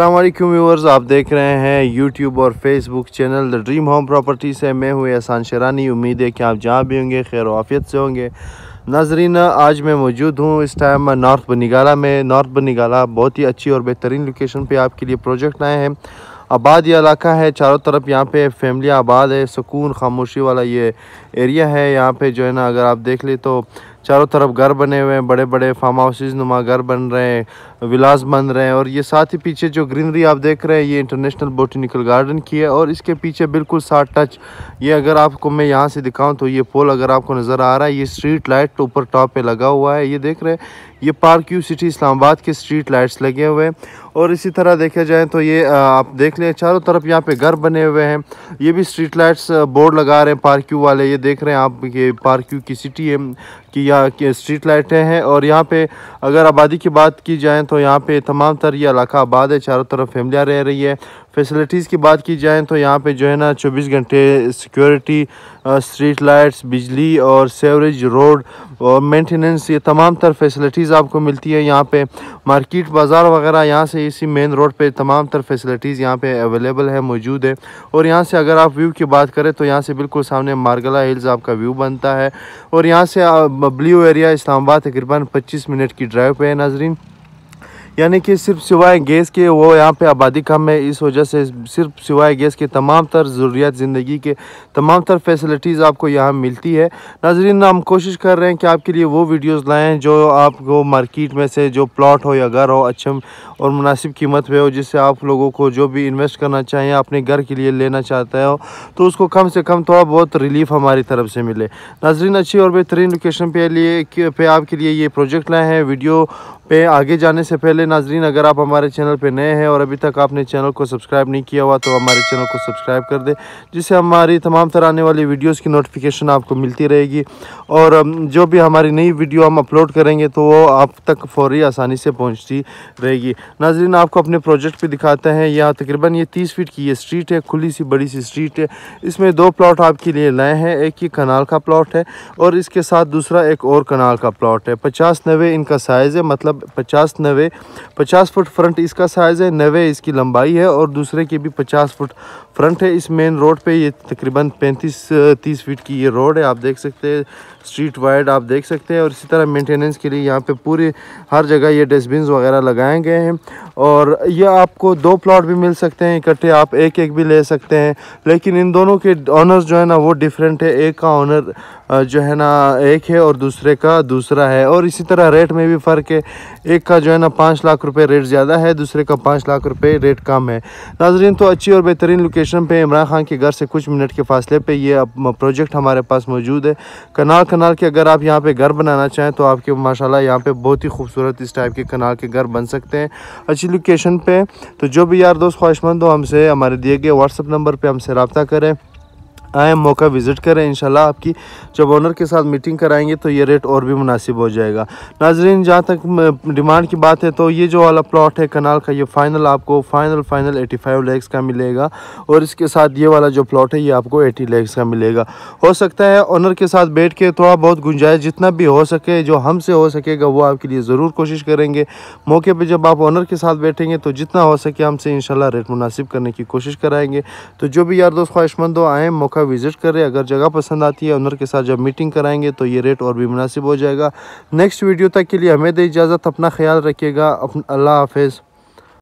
अल्लाम व्यूवर्स आप देख रहे हैं यूट्यूब और Facebook channel the dream home property से मैं हुए एहसान शरानी उम्मीद है कि आप जहाँ भी होंगे खैर वाफियत से होंगे नाजरीन आज मैं मौजूद हूँ इस टाइम नॉर्थ बनीगाला में नॉर्थ बनीगाला बहुत ही अच्छी और बेहतरीन लोकेशन पे आपके लिए प्रोजेक्ट आए हैं आबाद ये इलाका है चारों तरफ यहाँ पे फैमिली आबाद है सुकून खामोशी वाला ये एरिया है यहाँ पे जो है ना अगर आप देख ले तो चारों तरफ घर बने हुए हैं बड़े बड़े फार्म हाउसेज नुमा घर बन रहे हैं विलास बन रहे हैं और ये साथ ही पीछे जो ग्रीनरी आप देख रहे हैं ये इंटरनेशनल बोटनिकल गार्डन की है और इसके पीछे बिल्कुल साथ टच ये अगर आपको मैं यहाँ से दिखाऊँ तो ये पोल अगर आपको नज़र आ रहा है ये स्ट्रीट लाइट ऊपर टॉप पर लगा हुआ है ये देख रहे हैं ये पार्क यू सिटी इस्लामाबाद के स्ट्रीट लाइट्स लगे हुए हैं और इसी तरह देखा जाए तो ये आप देख लें चारों तरफ यहाँ पे घर बने हुए हैं ये भी स्ट्रीट लाइट्स बोर्ड लगा रहे हैं पार्क यू वाले ये देख रहे हैं आप ये पार्क यू की सिटी है कि यहाँ स्ट्रीट लाइटें हैं और यहाँ पे अगर आबादी की बात की जाए तो यहाँ पे तमाम तर ये इलाका आबाद है चारों तरफ फैमिलियाँ रह रही है फैसिलिटीज़ की बात की जाए तो यहाँ पे जो है ना 24 घंटे सिक्योरिटी स्ट्रीट लाइट्स बिजली और सेवरेज रोड और मेंटेनेंस ये तमाम तर फैसिलिटीज़ आपको मिलती है यहाँ पे मार्केट बाज़ार वगैरह यहाँ से इसी मेन रोड पे तमाम तर फैसिलिटीज़ यहाँ पे अवेलेबल है मौजूद है और यहाँ से अगर आप व्यू की बात करें तो यहाँ से बिल्कुल सामने मारगला हिल्स आपका व्यू बनता है और यहाँ से ब्ल्यू एरिया इस्लामाबाद तकरीबन पच्चीस मिनट की ड्राइव पर है नाजरीन यानी कि सिर्फ सिवाय गैस के वो यहाँ पे आबादी कम है इस वजह से सिर्फ सिवाय गैस के तमाम तर ज़रूरियात ज़िंदगी के तमाम तर फैसिलिटीज़ आपको यहाँ मिलती है नाजरीन हम कोशिश कर रहे हैं कि आपके लिए वो वीडियोज़ लाएँ जो आपको मार्केट में से जो प्लाट हो या घर हो अच्छे और मुनासिब कीमत पे हो जिससे आप लोगों को जो भी इन्वेस्ट करना चाहिए अपने घर के लिए लेना चाहते हो तो उसको कम से कम थोड़ा बहुत रिलीफ हमारी तरफ से मिले नाजरीन अच्छी और बेहतरीन लोकेशन पे लिए पे आपके लिए ये प्रोजेक्ट लाए हैं वीडियो पे आगे जाने से पहले नाजरीन अगर आप हमारे चैनल पे नए हैं और अभी तक आपने चैनल को सब्सक्राइब नहीं किया हुआ तो हमारे चैनल को सब्सक्राइब कर दें जिससे हमारी तमाम तरह आने वाली वीडियोस की नोटिफिकेशन आपको मिलती रहेगी और जो भी हमारी नई वीडियो हम अपलोड करेंगे तो वो आप तक फौरी आसानी से पहुँचती रहेगी नाजरीन आपको अपने प्रोजेक्ट पर दिखाते हैं यहाँ तकरीबन ये तीस फीट की ये स्ट्रीट है खुली सी बड़ी सी स्ट्रीट है इसमें दो प्लाट आपके लिए लाए हैं एक ये कनाल का प्लाट है और इसके साथ दूसरा एक और कनाल का प्लाट है पचास नवे इनका साइज़ है मतलब मतलब पचास नवे पचास फुट फ्रंट इसका साइज़ है नवे इसकी लंबाई है और दूसरे की भी पचास फुट फ्रंट है इस मेन रोड पे ये तकरीबन पैंतीस तीस फीट की ये रोड है आप देख सकते हैं स्ट्रीट वाइड आप देख सकते हैं और इसी तरह मेंटेनेंस के लिए यहाँ पे पूरे हर जगह ये डस्टबिन वगैरह लगाए गए हैं और ये आपको दो प्लॉट भी मिल सकते हैं इकट्ठे आप एक एक भी ले सकते हैं लेकिन इन दोनों के ऑनर्स जो है ना वो डिफरेंट है एक का ऑनर जो है ना एक है और दूसरे का दूसरा है और इसी तरह रेट में भी फ़र्क है एक का जो है ना पाँच लाख रुपए रेट ज़्यादा है दूसरे का पाँच लाख रुपए रेट कम है नाजरीन तो अच्छी और बेहतरीन लोकेशन पे इमरान खान के घर से कुछ मिनट के फासले पे ये प्रोजेक्ट हमारे पास मौजूद है कनाल कनाल के अगर आप यहाँ पे घर बनाना चाहें तो आपके माशाला यहाँ पे बहुत ही खूबसूरत इस टाइप के कनाल के घर बन सकते हैं अच्छी लोकेशन पर तो जो भी यार दोस्त ख्वाहिशमंद हो हमसे हमारे दिए गए व्हाट्सअप नंबर पर हमसे रबता करें आए मौका विज़िट करें इन आपकी जब ओनर के साथ मीटिंग कराएंगे तो ये रेट और भी मुनासिब हो जाएगा नाजरीन जहाँ तक डिमांड की बात है तो ये जो वाला प्लॉट है कनाल का ये फ़ाइनल आपको फ़ाइनल फ़ाइनल 85 लैक्स का मिलेगा और इसके साथ ये वाला जो प्लॉट है ये आपको 80 लैक्स का मिलेगा हो सकता है ऑनर के साथ बैठ के थोड़ा बहुत गुंजाइश जितना भी हो सके जो हमसे हो सकेगा वो आपके लिए ज़रूर कोशिश करेंगे मौके पर जब आप ऑनर के साथ बैठेंगे तो जितना हो सके हमसे इन रेट मुनासिब करने की कोशिश कराएंगे तो जो भी यार दोस्त ख्वाहिशमंद हो आएँ मौका विज़िट करें अगर जगह पसंद आती है ऑनर के साथ जब मीटिंग कराएंगे तो ये रेट और भी मुनासिब हो जाएगा नेक्स्ट वीडियो तक के लिए हमें दे इजाज़त अपना ख्याल रखिएगा अल्लाह हाफिज़